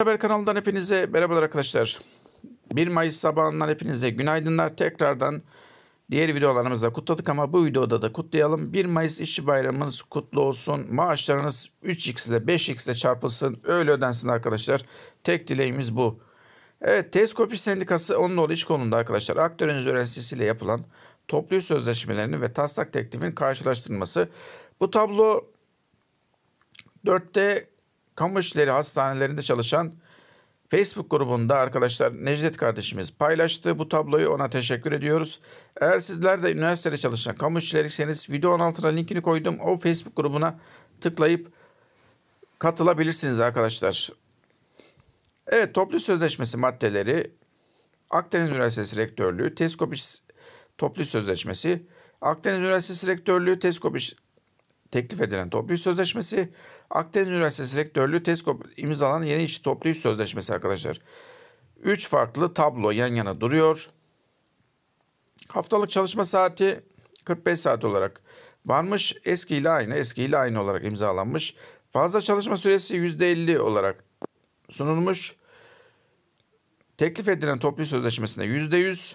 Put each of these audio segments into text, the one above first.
Haber kanalından hepinize merhabalar arkadaşlar. 1 Mayıs sabahından hepinize günaydınlar. Tekrardan diğer videolarımızda kutladık ama bu videoda da kutlayalım. 1 Mayıs işçi bayramınız kutlu olsun. Maaşlarınız 3x ile 5x ile çarpılsın. Öyle ödensin arkadaşlar. Tek dileğimiz bu. Evet Teleskopi Sendikası onunla iş konumunda arkadaşlar. Öğrencisi ile yapılan toplu sözleşmelerini ve taslak teklifin karşılaştırılması. Bu tablo 4'te kamu işleri hastanelerinde çalışan Facebook grubunda arkadaşlar Necdet kardeşimiz paylaştı. Bu tabloyu ona teşekkür ediyoruz. Eğer sizler de üniversitede çalışan kamu işçileriyseniz videonun altına linkini koydum. O Facebook grubuna tıklayıp katılabilirsiniz arkadaşlar. Evet toplu sözleşmesi maddeleri Akdeniz Üniversitesi Rektörlüğü, TESKOP Toplu Sözleşmesi, Akdeniz Üniversitesi Rektörlüğü, TESKOP teklif edilen toplu iş sözleşmesi Akdeniz Üniversitesi Rektörlüğü TESKO imzalanan yeni iş toplu iş sözleşmesi arkadaşlar. Üç farklı tablo yan yana duruyor. Haftalık çalışma saati 45 saat olarak varmış. Eskiyle aynı, eskiyle aynı olarak imzalanmış. Fazla çalışma süresi %50 olarak sunulmuş. Teklif edilen toplu sözleşmesinde %100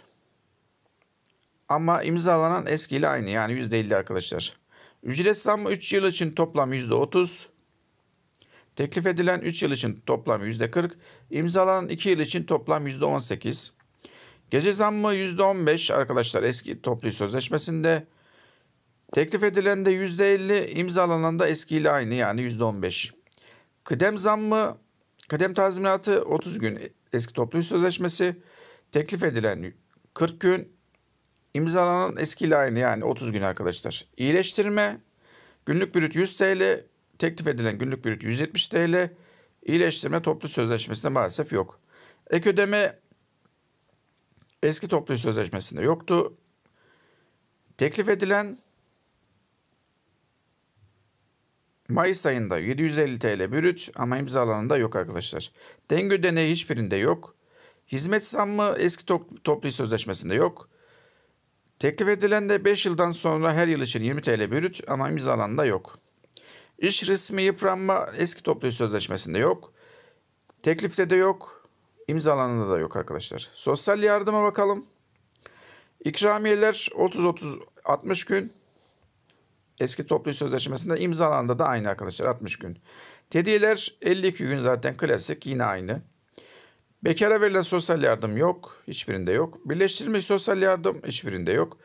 ama imzalanan eskiyle aynı yani %50 arkadaşlar. Ücret zammı 3 yıl için toplam %30. Teklif edilen 3 yıl için toplam %40. İmzalanan 2 yıl için toplam %18. Gece zammı %15 arkadaşlar eski toplu sözleşmesinde. Teklif edilen de %50, imzalanan da eskiyle aynı yani %15. Kıdem zammı, kıdem tazminatı 30 gün eski toplu sözleşmesi. Teklif edilen 40 gün, İmzalanan eskiyle aynı yani 30 gün arkadaşlar. İyileştirme günlük bürüt 100 TL. Teklif edilen günlük bürüt 170 TL. İyileştirme toplu sözleşmesinde maalesef yok. Ek ödeme eski toplu sözleşmesinde yoktu. Teklif edilen Mayıs ayında 750 TL bürüt ama imzalanında yok arkadaşlar. Denge ödeneği hiçbirinde yok. Hizmet zammı eski toplu sözleşmesinde yok. Teklif edilen de 5 yıldan sonra her yıl için 20 TL bürüt ama imzalan da yok. İş resmi yıpranma eski toplu sözleşmesinde yok. Teklifte de yok. İmzalanında da yok arkadaşlar. Sosyal yardıma bakalım. İkramiyeler 30-30-60 gün. Eski toplu sözleşmesinde imzalanında da aynı arkadaşlar 60 gün. Tediyeler 52 gün zaten klasik yine aynı. Bekara verilen sosyal yardım yok, hiçbirinde yok. Birleştirilmiş sosyal yardım hiçbirinde yok.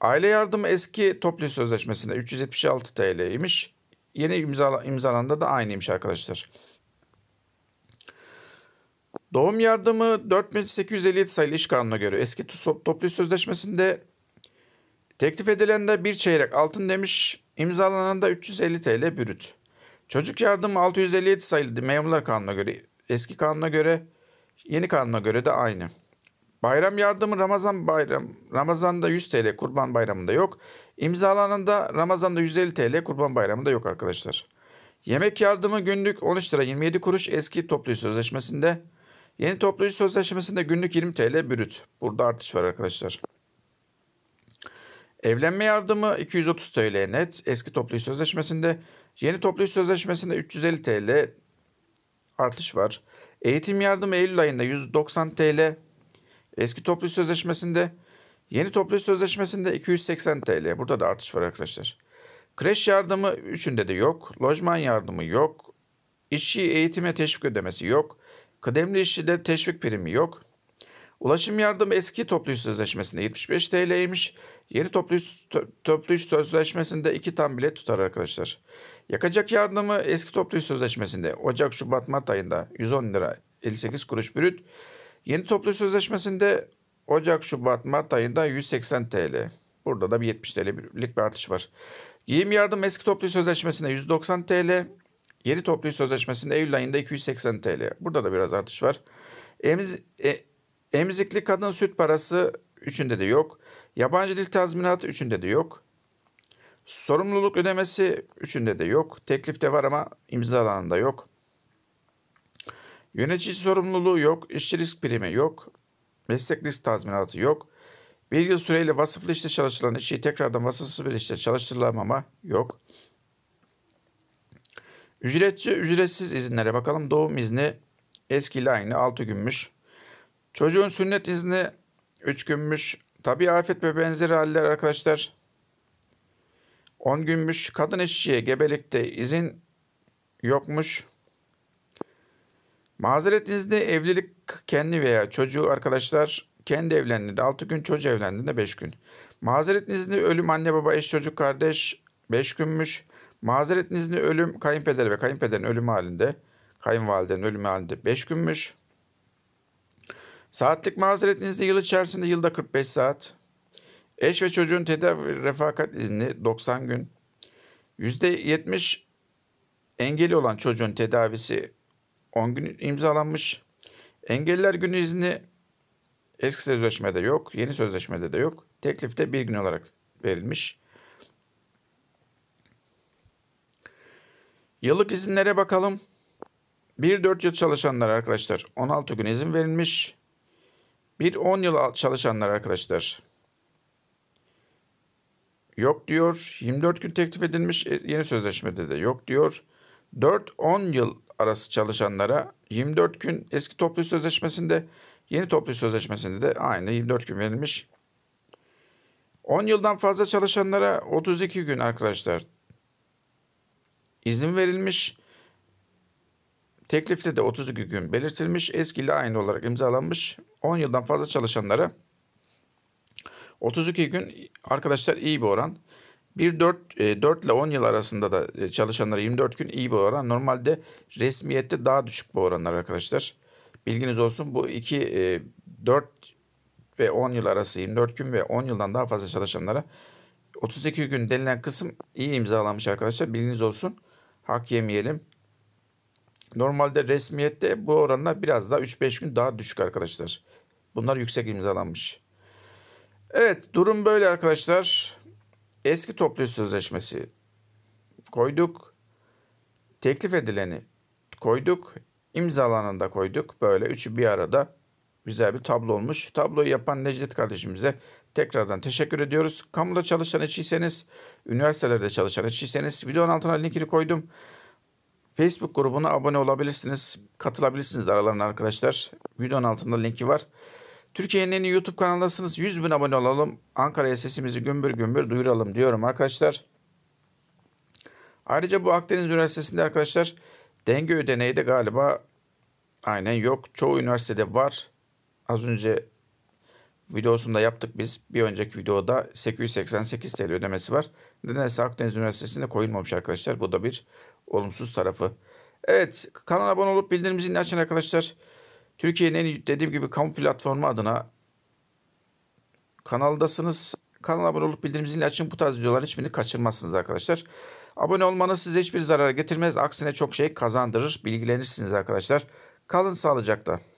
Aile yardımı eski toplu sözleşmesinde 376 TL'ymiş. Yeni imzala, imzalanda da aynıymış arkadaşlar. Doğum yardımı 4857 sayılı iş kanununa göre eski toplu sözleşmesinde teklif edilen de bir çeyrek altın demiş, imzalanan da 350 TL bürüt. Çocuk yardımı 657 sayılı memurlar kanununa göre eski kanuna göre Yeni kanuna göre de aynı. Bayram yardımı Ramazan bayram Ramazan'da 100 TL, Kurban Bayramı'nda yok. İmzalananda Ramazan'da 150 TL, Kurban Bayramı'nda yok arkadaşlar. Yemek yardımı günlük 13 lira 27 kuruş eski toplu sözleşmesinde. Yeni toplu sözleşmesinde günlük 20 TL brüt. Burada artış var arkadaşlar. Evlenme yardımı 230 TL net eski toplu sözleşmesinde. Yeni toplu sözleşmesinde 350 TL artış var. Eğitim yardımı Eylül ayında 190 TL. Eski toplu sözleşmesinde, yeni toplu sözleşmesinde 280 TL. Burada da artış var arkadaşlar. Kreş yardımı üçünde de yok. Lojman yardımı yok. İşçi eğitime teşvik ödemesi yok. Kıdemli işçide teşvik primi yok. Ulaşım yardımı eski toplu sözleşmesinde 75 TL'ymiş. Yeni toplu iş, toplu iş sözleşmesinde iki tam bilet tutar arkadaşlar. Yakacak yardımı eski toplu iş sözleşmesinde Ocak, Şubat, Mart ayında 110 lira 58 kuruş brüt. Yeni toplu iş sözleşmesinde Ocak, Şubat, Mart ayında 180 TL. Burada da bir 70 TL'lik bir artış var. Giyim yardım eski toplu iş sözleşmesinde 190 TL. Yeni toplu iş sözleşmesinde Eylül ayında 280 TL. Burada da biraz artış var. Emz, e, emzikli kadın süt parası Üçünde de yok. Yabancı dil tazminatı üçünde de yok. Sorumluluk ödemesi üçünde de yok. Teklifte var ama imzalananda yok. Yönetici sorumluluğu yok. İşçi risk primi yok. Meslek risk tazminatı yok. Bir yıl süreyle vasıflı işte çalışılan işi tekrardan vasıfsız bir işte çalıştırılamama yok. Ücretçi ücretsiz izinlere bakalım. Doğum izni eskiyle aynı 6 günmüş. Çocuğun sünnet izni 3 günmüş Tabi afet ve benzeri haller arkadaşlar. 10 günmüş Kadın işçiye gebelikte izin yokmuş. mazeretinizde evlilik kendi veya çocuğu arkadaşlar kendi evlendiğinde 6 gün çocuğu evlendiğinde 5 gün. mazeretinizde ölüm anne baba eş çocuk kardeş 5 günmüş. mazeretinizde ölüm kayınpeder ve kayınpederin ölümü halinde kayınvalidenin ölümü halinde 5 günmüş. Saatlik mazeretinizde yıl içerisinde yılda 45 saat. Eş ve çocuğun tedavi refakat izni 90 gün. %70 engeli olan çocuğun tedavisi 10 gün imzalanmış. Engeller günü izni eski sözleşmede yok, yeni sözleşmede de yok. Teklifte bir gün olarak verilmiş. Yıllık izinlere bakalım. 1-4 yıl çalışanlar arkadaşlar 16 gün izin verilmiş. Bir 10 yıl çalışanlar arkadaşlar. Yok diyor. 24 gün teklif edilmiş e, yeni sözleşmede de yok diyor. 4-10 yıl arası çalışanlara 24 gün eski toplu sözleşmesinde yeni toplu sözleşmesinde de aynı 24 gün verilmiş. 10 yıldan fazla çalışanlara 32 gün arkadaşlar izin verilmiş. Teklifte de 32 gün belirtilmiş, eskiyle aynı olarak imzalanmış. 10 yıldan fazla çalışanlara 32 gün arkadaşlar iyi bir oran. 1 4 4 ile 10 yıl arasında da e, çalışanlara 24 gün iyi bir oran. Normalde resmiyette daha düşük bu oranlar arkadaşlar. Bilginiz olsun bu 2 4 e, ve 10 yıl arası 24 gün ve 10 yıldan daha fazla çalışanlara 32 gün denilen kısım iyi imzalanmış arkadaşlar. Bilginiz olsun. Hak yemeyelim. Normalde resmiyette bu oranlar biraz daha 3-5 gün daha düşük arkadaşlar. Bunlar yüksek imzalanmış. Evet durum böyle arkadaşlar. Eski toplu sözleşmesi koyduk. Teklif edileni koyduk. İmzalananı da koyduk. Böyle üçü bir arada güzel bir tablo olmuş. Tabloyu yapan Necdet kardeşimize tekrardan teşekkür ediyoruz. Kamuda çalışan işçiyseniz, üniversitelerde çalışan işçiyseniz videonun altına linkini koydum. Facebook grubuna abone olabilirsiniz. Katılabilirsiniz aralarına arkadaşlar. Videonun altında linki var. Türkiye'nin en iyi YouTube kanalındasınız. 100 bin abone olalım. Ankara'ya sesimizi gümbür gümbür duyuralım diyorum arkadaşlar. Ayrıca bu Akdeniz Üniversitesi'nde arkadaşlar denge ödeneği de galiba aynen yok. Çoğu üniversitede var. Az önce videosunda yaptık biz. Bir önceki videoda 888 TL ödemesi var. Nedense Akdeniz Üniversitesi'nde koyulmamış arkadaşlar. Bu da bir olumsuz tarafı. Evet kanala abone olup bildirim zilini açın arkadaşlar. Türkiye'nin en dediğim gibi kamu platformu adına kanaldasınız. Kanala abone olup bildirim zilini açın. Bu tarz videoların hiçbirini kaçırmazsınız arkadaşlar. Abone olmanız size hiçbir zarar getirmez. Aksine çok şey kazandırır. Bilgilenirsiniz arkadaşlar. Kalın sağlıcakla.